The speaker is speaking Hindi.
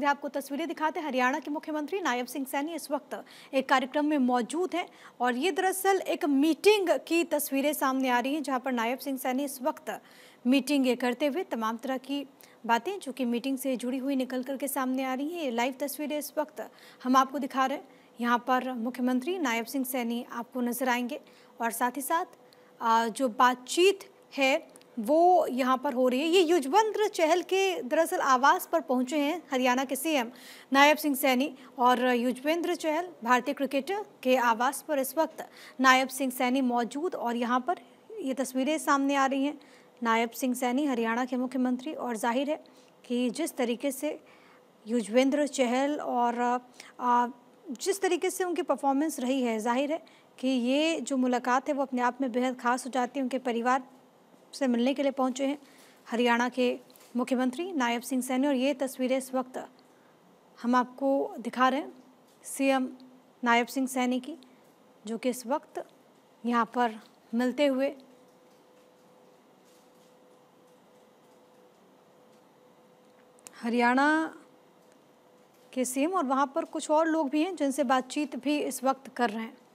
सीधे आपको तस्वीरें दिखाते हैं हरियाणा के मुख्यमंत्री नायब सिंह सैनी इस वक्त एक कार्यक्रम में मौजूद हैं और ये दरअसल एक मीटिंग की तस्वीरें सामने आ रही हैं जहाँ पर नायब सिंह सैनी इस वक्त मीटिंग करते हुए तमाम तरह की बातें जो कि मीटिंग से जुड़ी हुई निकल करके सामने आ रही हैं ये लाइव तस्वीरें इस वक्त हम आपको दिखा रहे हैं यहाँ पर मुख्यमंत्री नायब सिंह सैनी आपको नजर आएंगे और साथ ही साथ जो बातचीत है वो यहाँ पर हो रही है ये युजवेंद्र चहल के दरअसल आवास पर पहुँचे हैं हरियाणा के सीएम नायब सिंह सैनी और युजवेंद्र चहल भारतीय क्रिकेटर के आवास पर इस वक्त नायब सिंह सैनी मौजूद और यहाँ पर ये तस्वीरें सामने आ रही हैं नायब सिंह सैनी हरियाणा के मुख्यमंत्री और जाहिर है कि जिस तरीके से युजवेंद्र चहल और जिस तरीके से उनकी परफॉर्मेंस रही है जाहिर है कि ये जो मुलाकात है वो अपने आप में बेहद खास हो जाती है उनके परिवार से मिलने के लिए पहुंचे हैं हरियाणा के मुख्यमंत्री नायब सिंह सैनी और ये तस्वीरें इस वक्त हम आपको दिखा रहे हैं सीएम नायब सिंह सैनी की जो कि इस वक्त यहाँ पर मिलते हुए हरियाणा के सीएम और वहाँ पर कुछ और लोग भी हैं जिनसे बातचीत भी इस वक्त कर रहे हैं